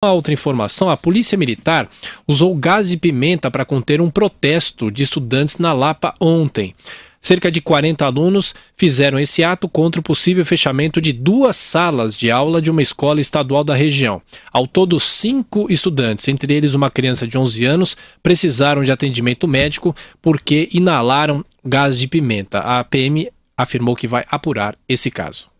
Uma outra informação: a polícia militar usou gás e pimenta para conter um protesto de estudantes na Lapa ontem. Cerca de 40 alunos fizeram esse ato contra o possível fechamento de duas salas de aula de uma escola estadual da região. Ao todo, cinco estudantes, entre eles uma criança de 11 anos, precisaram de atendimento médico porque inalaram gás de pimenta. A PM afirmou que vai apurar esse caso.